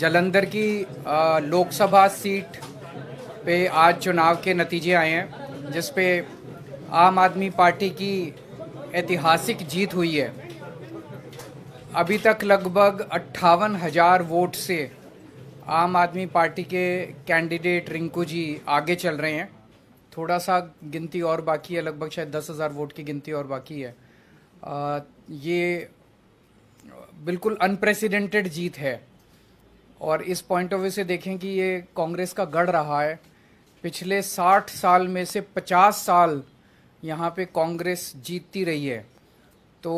जलंधर की लोकसभा सीट पे आज चुनाव के नतीजे आए हैं जिस पे आम आदमी पार्टी की ऐतिहासिक जीत हुई है अभी तक लगभग अट्ठावन हज़ार वोट से आम आदमी पार्टी के कैंडिडेट रिंकू जी आगे चल रहे हैं थोड़ा सा गिनती और बाकी है लगभग शायद दस हज़ार वोट की गिनती और बाकी है आ, ये बिल्कुल अनप्रेसिडेंटेड जीत है और इस पॉइंट ऑफ व्यू से देखें कि ये कांग्रेस का गढ़ रहा है पिछले 60 साल में से 50 साल यहाँ पे कांग्रेस जीतती रही है तो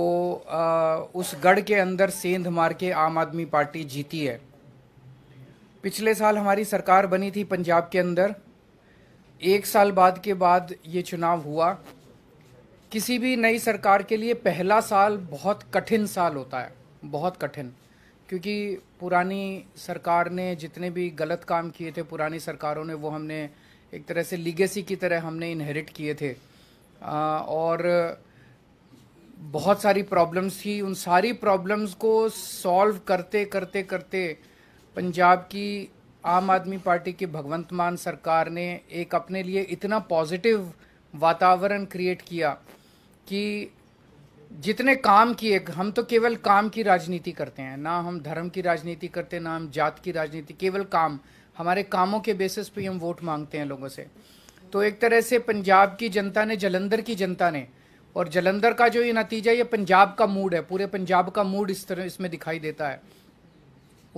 आ, उस गढ़ के अंदर सेंध मार के आम आदमी पार्टी जीती है पिछले साल हमारी सरकार बनी थी पंजाब के अंदर एक साल बाद के बाद ये चुनाव हुआ किसी भी नई सरकार के लिए पहला साल बहुत कठिन साल होता है बहुत कठिन क्योंकि पुरानी सरकार ने जितने भी गलत काम किए थे पुरानी सरकारों ने वो हमने एक तरह से लीगेसी की तरह हमने इनहेरिट किए थे और बहुत सारी प्रॉब्लम्स थी उन सारी प्रॉब्लम्स को सॉल्व करते करते करते पंजाब की आम आदमी पार्टी की भगवंत मान सरकार ने एक अपने लिए इतना पॉजिटिव वातावरण क्रिएट किया कि जितने काम किए हम तो केवल काम की राजनीति करते हैं ना हम धर्म की राजनीति करते हैं ना हम जात की राजनीति केवल काम हमारे कामों के बेसिस पे हम वोट मांगते हैं लोगों से तो एक तरह से पंजाब की जनता ने जलंधर की जनता ने और जलंधर का जो ये नतीजा ये पंजाब का मूड है पूरे पंजाब का मूड इस तरह इसमें दिखाई देता है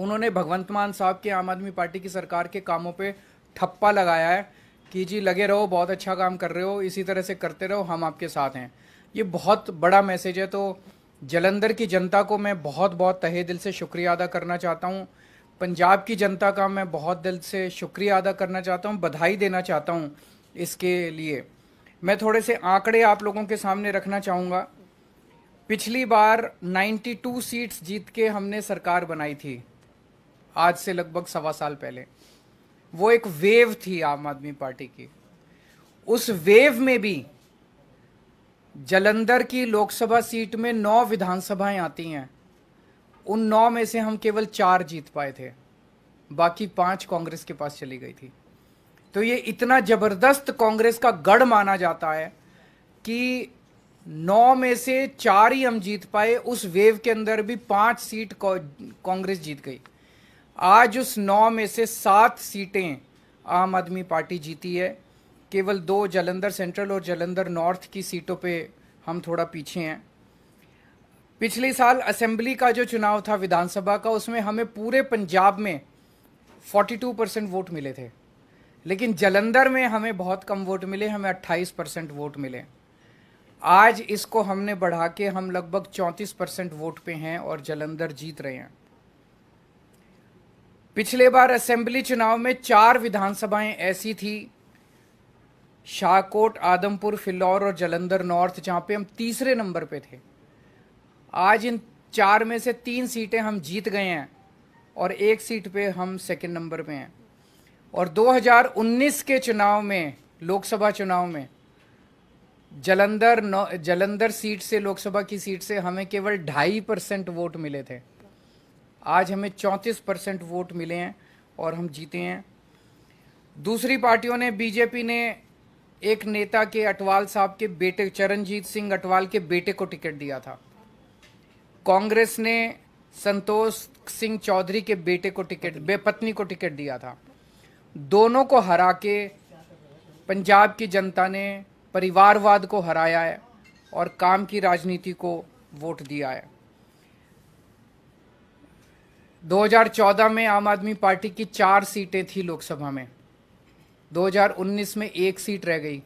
उन्होंने भगवंत मान साहब के आम आदमी पार्टी की सरकार के कामों पर ठप्पा लगाया है कि जी लगे रहो बहुत अच्छा काम कर रहे हो इसी तरह से करते रहो हम आपके साथ हैं ये बहुत बड़ा मैसेज है तो जलंधर की जनता को मैं बहुत बहुत तहे दिल से शुक्रिया अदा करना चाहता हूँ पंजाब की जनता का मैं बहुत दिल से शुक्रिया अदा करना चाहता हूँ बधाई देना चाहता हूँ इसके लिए मैं थोड़े से आंकड़े आप लोगों के सामने रखना चाहूँगा पिछली बार 92 सीट्स जीत के हमने सरकार बनाई थी आज से लगभग सवा साल पहले वो एक वेव थी आम आदमी पार्टी की उस वेव में भी जलंधर की लोकसभा सीट में नौ विधानसभाएं आती हैं उन नौ में से हम केवल चार जीत पाए थे बाकी पांच कांग्रेस के पास चली गई थी तो ये इतना ज़बरदस्त कांग्रेस का गढ़ माना जाता है कि नौ में से चार ही हम जीत पाए उस वेव के अंदर भी पांच सीट कांग्रेस जीत गई आज उस नौ में से सात सीटें आम आदमी पार्टी जीती है केवल दो जलंधर सेंट्रल और जलंधर नॉर्थ की सीटों पे हम थोड़ा पीछे हैं पिछले साल असेंबली का जो चुनाव था विधानसभा का उसमें हमें पूरे पंजाब में 42 परसेंट वोट मिले थे लेकिन जलंधर में हमें बहुत कम वोट मिले हमें 28 परसेंट वोट मिले आज इसको हमने बढ़ा के हम लगभग 34 परसेंट वोट पे हैं और जलंधर जीत रहे हैं पिछले बार असेंबली चुनाव में चार विधानसभाएं ऐसी थी शाहकोट आदमपुर फिल्लौर और जलंधर नॉर्थ जहाँ पे हम तीसरे नंबर पे थे आज इन चार में से तीन सीटें हम जीत गए हैं और एक सीट पे हम सेकंड नंबर पे हैं और 2019 के चुनाव में लोकसभा चुनाव में जलंधर जलंधर सीट से लोकसभा की सीट से हमें केवल ढाई परसेंट वोट मिले थे आज हमें चौंतीस परसेंट वोट मिले हैं और हम जीते हैं दूसरी पार्टियों ने बीजेपी ने एक नेता के अटवाल साहब के बेटे चरणजीत सिंह अटवाल के बेटे को टिकट दिया था कांग्रेस ने संतोष सिंह चौधरी के बेटे को टिकट बेपत्नी को टिकट दिया था दोनों को हरा के पंजाब की जनता ने परिवारवाद को हराया है और काम की राजनीति को वोट दिया है 2014 में आम आदमी पार्टी की चार सीटें थी लोकसभा में 2019 में एक सीट रह गई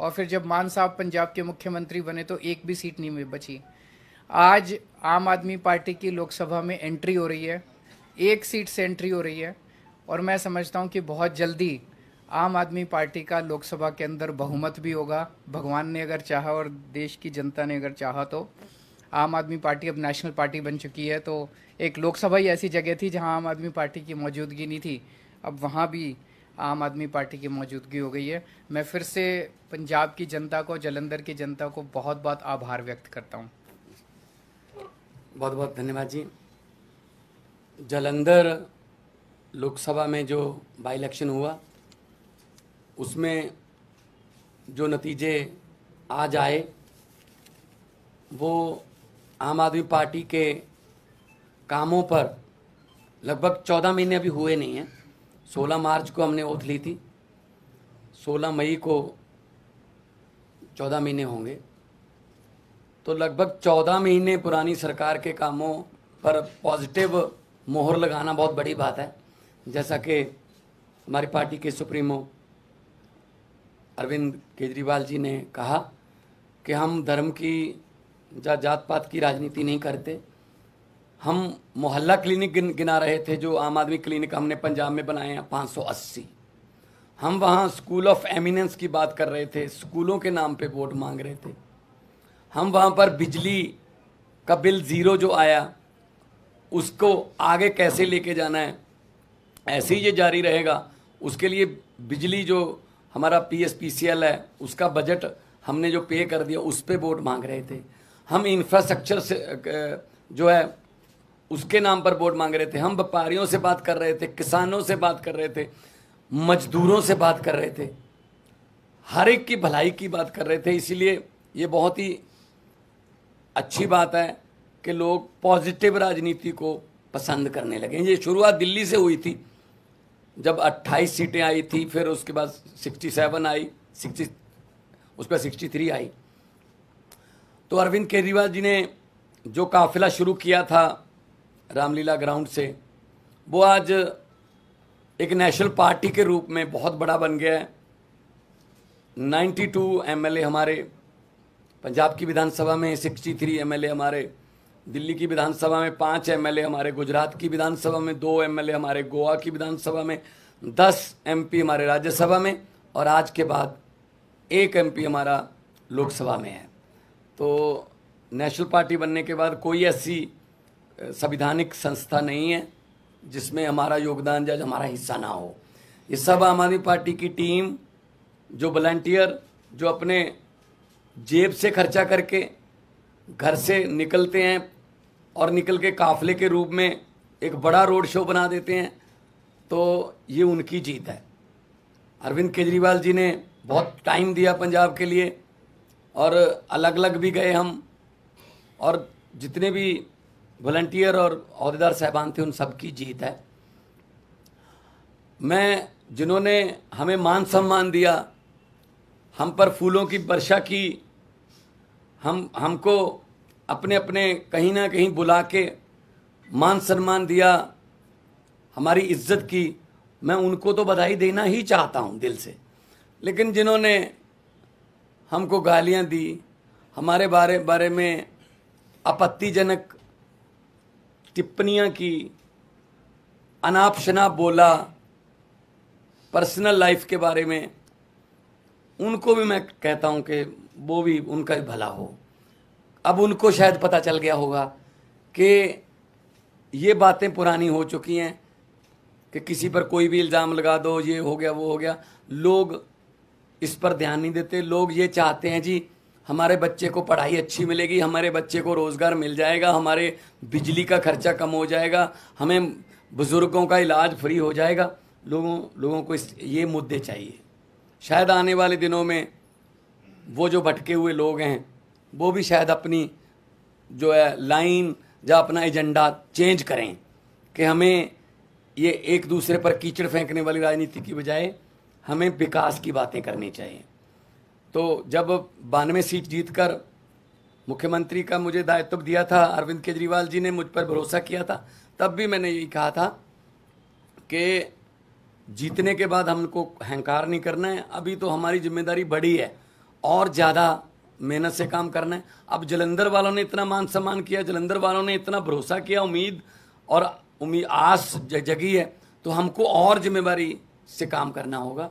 और फिर जब मान साहब पंजाब के मुख्यमंत्री बने तो एक भी सीट नहीं बची आज आम आदमी पार्टी की लोकसभा में एंट्री हो रही है एक सीट से एंट्री हो रही है और मैं समझता हूँ कि बहुत जल्दी आम आदमी पार्टी का लोकसभा के अंदर बहुमत भी होगा भगवान ने अगर चाहा और देश की जनता ने अगर चाहा तो आम आदमी पार्टी अब नेशनल पार्टी बन चुकी है तो एक लोकसभा ही ऐसी जगह थी जहां आम आदमी पार्टी की मौजूदगी नहीं थी अब वहां भी आम आदमी पार्टी की मौजूदगी हो गई है मैं फिर से पंजाब की जनता को जलंधर की जनता को बहुत बहुत आभार व्यक्त करता हूँ बहुत बहुत धन्यवाद जी जलंधर लोकसभा में जो बाई इलेक्शन हुआ उसमें जो नतीजे आज आए वो आम आदमी पार्टी के कामों पर लगभग चौदह महीने अभी हुए नहीं हैं सोलह मार्च को हमने ओथ ली थी सोलह मई को चौदह महीने होंगे तो लगभग चौदह महीने पुरानी सरकार के कामों पर पॉजिटिव मोहर लगाना बहुत बड़ी बात है जैसा कि हमारी पार्टी के सुप्रीमो अरविंद केजरीवाल जी ने कहा कि हम धर्म की या जा जात पात की राजनीति नहीं करते हम मोहल्ला क्लिनिक गिन, गिना रहे थे जो आम आदमी क्लिनिक हमने पंजाब में बनाए हैं पाँच सौ अस्सी हम वहाँ स्कूल ऑफ एमिनेंस की बात कर रहे थे स्कूलों के नाम पे वोट मांग रहे थे हम वहाँ पर बिजली का बिल ज़ीरो जो आया उसको आगे कैसे लेके जाना है ऐसे ही ये जारी रहेगा उसके लिए बिजली जो हमारा P S P C L है उसका बजट हमने जो पे कर दिया उस पर वोट मांग रहे थे हम इंफ्रास्ट्रक्चर से जो है उसके नाम पर वोट मांग रहे थे हम व्यापारियों से बात कर रहे थे किसानों से बात कर रहे थे मजदूरों से बात कर रहे थे हर एक की भलाई की बात कर रहे थे इसीलिए ये बहुत ही अच्छी बात है कि लोग पॉजिटिव राजनीति को पसंद करने लगे ये शुरुआत दिल्ली से हुई थी जब 28 सीटें आई थी फिर उसके बाद 67 आई 60 उस पर 63 आई तो अरविंद केजरीवाल जी ने जो काफिला शुरू किया था रामलीला ग्राउंड से वो आज एक नेशनल पार्टी के रूप में बहुत बड़ा बन गया है 92 एमएलए हमारे पंजाब की विधानसभा में 63 एमएलए हमारे दिल्ली की विधानसभा में पाँच एम हमारे गुजरात की विधानसभा में दो एम हमारे गोवा की विधानसभा में दस एम हमारे राज्यसभा में और आज के बाद एक एम हमारा लोकसभा में है तो नेशनल पार्टी बनने के बाद कोई ऐसी संविधानिक संस्था नहीं है जिसमें हमारा योगदान जज हमारा हिस्सा ना हो ये सब आम आदमी पार्टी की टीम जो वॉल्टियर जो अपने जेब से खर्चा करके घर से निकलते हैं और निकल के काफले के रूप में एक बड़ा रोड शो बना देते हैं तो ये उनकी जीत है अरविंद केजरीवाल जी ने बहुत टाइम दिया पंजाब के लिए और अलग अलग भी गए हम और जितने भी वॉल्टियर और अहदेदार साहबान थे उन सबकी जीत है मैं जिन्होंने हमें मान सम्मान दिया हम पर फूलों की वर्षा की हम हमको अपने अपने कहीं ना कहीं बुला के मान सम्मान दिया हमारी इज्जत की मैं उनको तो बधाई देना ही चाहता हूँ दिल से लेकिन जिन्होंने हमको गालियाँ दी हमारे बारे बारे में आपत्तिजनक टिप्पणियाँ की अनाप शनाप बोला पर्सनल लाइफ के बारे में उनको भी मैं कहता हूँ कि वो भी उनका भी भला हो अब उनको शायद पता चल गया होगा कि ये बातें पुरानी हो चुकी हैं कि किसी पर कोई भी इल्ज़ाम लगा दो ये हो गया वो हो गया लोग इस पर ध्यान नहीं देते लोग ये चाहते हैं जी हमारे बच्चे को पढ़ाई अच्छी मिलेगी हमारे बच्चे को रोज़गार मिल जाएगा हमारे बिजली का खर्चा कम हो जाएगा हमें बुज़ुर्गों का इलाज फ्री हो जाएगा लोगों लोगों को इस ये मुद्दे चाहिए शायद आने वाले दिनों में वो जो भटके हुए लोग हैं वो भी शायद अपनी जो है लाइन या अपना एजेंडा चेंज करें कि हमें ये एक दूसरे पर कीचड़ फेंकने वाली राजनीति की बजाय हमें विकास की बातें करनी चाहिए तो जब बानवे सीट जीतकर मुख्यमंत्री का मुझे दायित्व दिया था अरविंद केजरीवाल जी ने मुझ पर भरोसा किया था तब भी मैंने यही कहा था कि जीतने के बाद हमको हंकार नहीं करना है अभी तो हमारी जिम्मेदारी बड़ी है और ज़्यादा मेहनत से काम करना है अब जलंधर वालों ने इतना मान सम्मान किया जलंधर वालों ने इतना भरोसा किया उम्मीद और उम्मीद आस जगी है तो हमको और जिम्मेदारी से काम करना होगा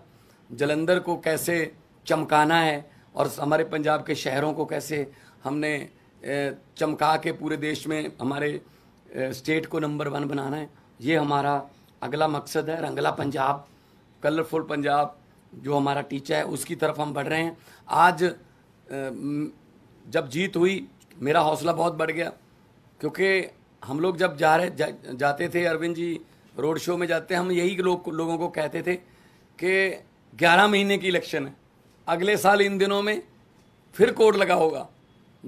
जलंधर को कैसे चमकाना है और हमारे पंजाब के शहरों को कैसे हमने चमका के पूरे देश में हमारे स्टेट को नंबर वन बनाना है ये हमारा अगला मकसद है रंगला पंजाब कलरफुल पंजाब जो हमारा टीचर है उसकी तरफ हम बढ़ रहे हैं आज जब जीत हुई मेरा हौसला बहुत बढ़ गया क्योंकि हम लोग जब जा रहे जा, जाते थे अरविंद जी रोड शो में जाते हम यही लोग लोगों को कहते थे कि 11 महीने की इलेक्शन है अगले साल इन दिनों में फिर कोड लगा होगा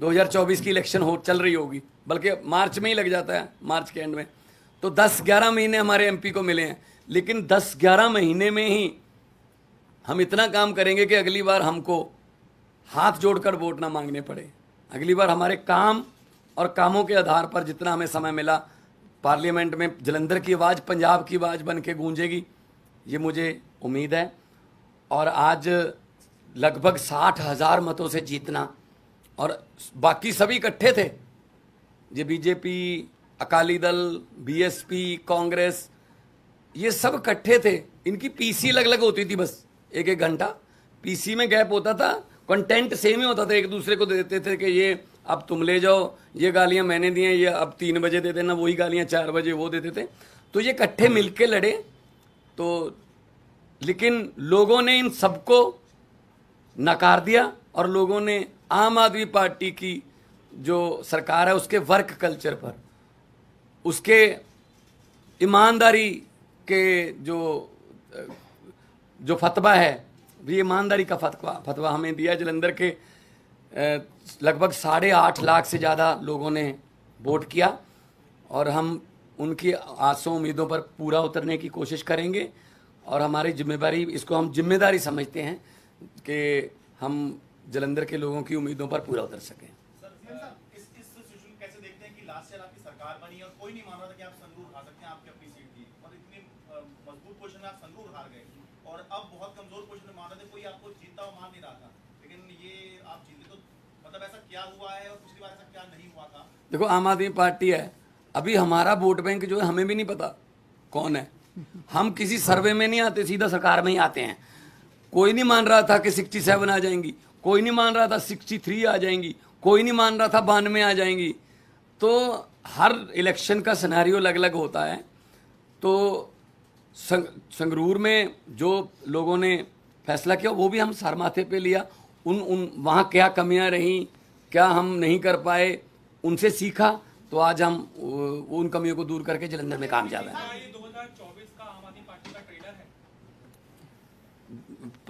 2024 की इलेक्शन हो चल रही होगी बल्कि मार्च में ही लग जाता है मार्च के एंड में तो 10-11 महीने हमारे एमपी को मिले हैं लेकिन 10-11 महीने में ही हम इतना काम करेंगे कि अगली बार हमको हाथ जोड़कर वोट ना मांगने पड़े अगली बार हमारे काम और कामों के आधार पर जितना हमें समय मिला पार्लियामेंट में जलंधर की आवाज़ पंजाब की आवाज़ बन के गूंजेगी ये मुझे उम्मीद है और आज लगभग साठ हजार मतों से जीतना और बाकी सभी इकट्ठे थे ये बीजेपी अकाली दल बीएसपी कांग्रेस ये सब इकट्ठे थे इनकी पीसी अलग अलग होती थी बस एक एक घंटा पीसी में गैप होता था कंटेंट सेम ही होता था एक दूसरे को देते थे कि ये अब तुम ले जाओ ये गालियाँ मैंने दी हैं ये अब तीन बजे दे देना वही गालियाँ चार बजे वो देते थे तो ये इकट्ठे मिलके लड़े तो लेकिन लोगों ने इन सबको नकार दिया और लोगों ने आम आदमी पार्टी की जो सरकार है उसके वर्क कल्चर पर उसके ईमानदारी के जो जो फतवा है ये ईमानदारी का फतवा फतवा हमें दिया जलंधर के लगभग साढ़े आठ लाख से ज़्यादा लोगों ने वोट किया और हम उनकी आसों उम्मीदों पर पूरा उतरने की कोशिश करेंगे और हमारी जिम्मेदारी इसको हम जिम्मेदारी समझते हैं कि हम जलंधर के लोगों की उम्मीदों पर पूरा उतर सकें मतलब तो मतलब देखो आम आदमी पार्टी है अभी हमारा वोट बैंक जो है हमें भी नहीं पता कौन है हम किसी सर्वे में नहीं आते सीधा सरकार में ही आते हैं कोई नहीं मान रहा था कि सिक्सटी सेवन आ जाएंगी कोई नहीं मान रहा था सिक्सटी थ्री आ जाएंगी कोई नहीं मान रहा था बानवे आ जाएंगी तो हर इलेक्शन का सिनेरियो अलग अलग होता है तो संग, संगरूर में जो लोगों ने फैसला किया वो भी हम सर माथे पर लिया उन उन वहाँ क्या कमियाँ रहीं क्या हम नहीं कर पाए उनसे सीखा तो आज हम उन कमियों को दूर करके जलंधर में काम जा रहे हैं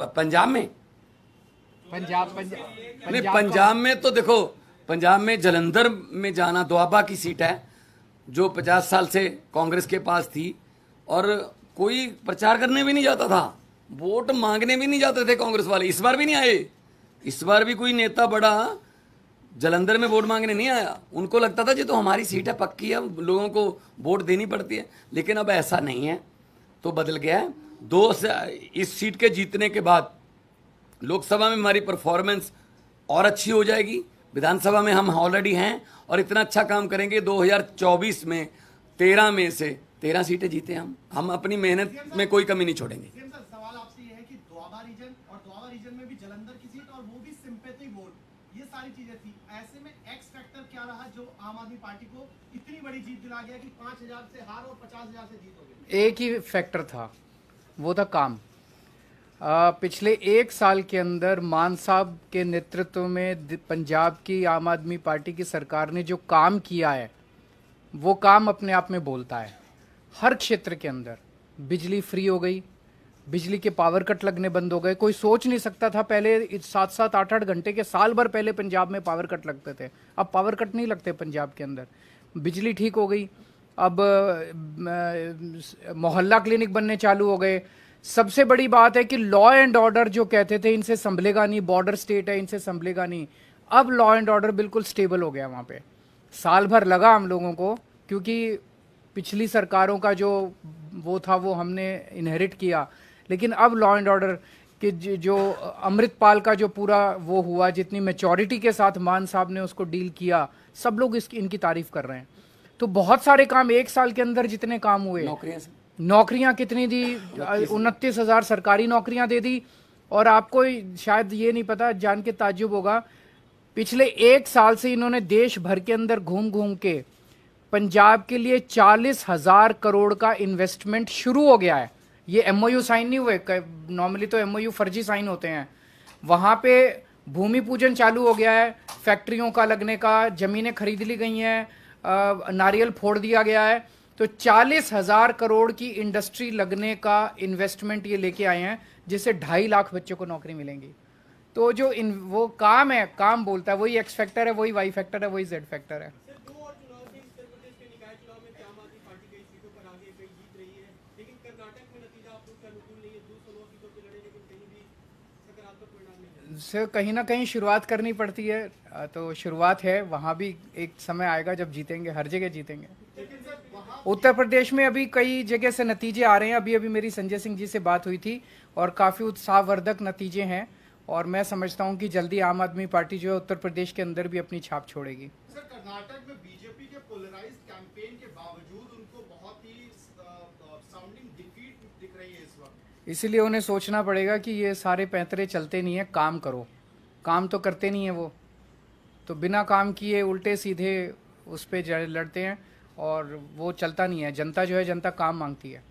पंजाब में पंजाब पंजाब नहीं पंजाब में तो देखो पंजाब में जलंधर में जाना दुआबा की सीट है जो पचास साल से कांग्रेस के पास थी और कोई प्रचार करने भी नहीं जाता था वोट मांगने भी नहीं जाते थे कांग्रेस वाले इस बार भी नहीं आए इस बार भी कोई नेता बड़ा जलंधर में वोट मांगने नहीं आया उनको लगता था जी तो हमारी सीट है पक्की है लोगों को वोट देनी पड़ती है लेकिन अब ऐसा नहीं है तो बदल गया है दो से इस सीट के जीतने के बाद लोकसभा में हमारी परफॉर्मेंस और अच्छी हो जाएगी विधानसभा में हम ऑलरेडी हैं और इतना अच्छा काम करेंगे 2024 में तेरह में से तेरह सीटें जीते हम हम अपनी मेहनत में कोई कमी नहीं छोड़ेंगे ऐसे में एक्स फैक्टर क्या रहा जो आम आदमी पार्टी को इतनी बड़ी जीत दिला गया कि 5000 से हार और 50000 से जीत हो गई एक ही फैक्टर था वो था काम आ, पिछले एक साल के अंदर मान साहब के नेतृत्व में पंजाब की आम आदमी पार्टी की सरकार ने जो काम किया है वो काम अपने आप में बोलता है हर क्षेत्र के अंदर बिजली फ्री हो गई बिजली के पावर कट लगने बंद हो गए कोई सोच नहीं सकता था पहले सात सात आठ आठ घंटे के साल भर पहले पंजाब में पावर कट लगते थे अब पावर कट नहीं लगते पंजाब के अंदर बिजली ठीक हो गई अब मोहल्ला क्लिनिक बनने चालू हो गए सबसे बड़ी बात है कि लॉ एंड ऑर्डर जो कहते थे इनसे संभलेगा नहीं बॉर्डर स्टेट है इनसे संभलेगा नहीं अब लॉ एंड ऑर्डर बिल्कुल स्टेबल हो गया वहाँ पे साल भर लगा हम लोगों को क्योंकि पिछली सरकारों का जो वो था वो हमने इनहेरिट किया लेकिन अब लॉ एंड ऑर्डर कि जो अमृतपाल का जो पूरा वो हुआ जितनी मेचोरिटी के साथ मान साहब ने उसको डील किया सब लोग इसकी इनकी तारीफ कर रहे हैं तो बहुत सारे काम एक साल के अंदर जितने काम हुए नौकरियां नौकरियां कितनी दी उनतीस हजार सरकारी नौकरियां दे दी और आपको शायद ये नहीं पता जान के ताजुब होगा पिछले एक साल से इन्होंने देश भर के अंदर घूम घूम के पंजाब के लिए चालीस हजार करोड़ का इन्वेस्टमेंट शुरू हो गया है ये एम साइन नहीं हुए नॉर्मली तो एम फर्जी साइन होते हैं वहां पे भूमि पूजन चालू हो गया है फैक्ट्रियों का लगने का ज़मीनें खरीद ली गई हैं नारियल फोड़ दिया गया है तो चालीस हजार करोड़ की इंडस्ट्री लगने का इन्वेस्टमेंट ये लेके आए हैं जिससे ढाई लाख बच्चों को नौकरी मिलेंगी तो जो इन वो काम है काम बोलता है वही एक्स फैक्टर है वही वाई फैक्टर है वही जेड फैक्टर है से कहीं ना कहीं शुरुआत करनी पड़ती है तो शुरुआत है वहाँ भी एक समय आएगा जब जीतेंगे हर जगह जीतेंगे उत्तर प्रदेश में अभी कई जगह से नतीजे आ रहे हैं अभी अभी मेरी संजय सिंह जी से बात हुई थी और काफ़ी उत्साहवर्धक नतीजे हैं और मैं समझता हूँ कि जल्दी आम आदमी पार्टी जो है उत्तर प्रदेश के अंदर भी अपनी छाप छोड़ेगी सर कर्नाटक में बीजेपी के पोलराइज्ड कैंपेन के बावजूद इसीलिए उन्हें सोचना पड़ेगा कि ये सारे पैंतरे चलते नहीं हैं काम करो काम तो करते नहीं हैं वो तो बिना काम किए उल्टे सीधे उस पर लड़ते हैं और वो चलता नहीं है जनता जो है जनता काम मांगती है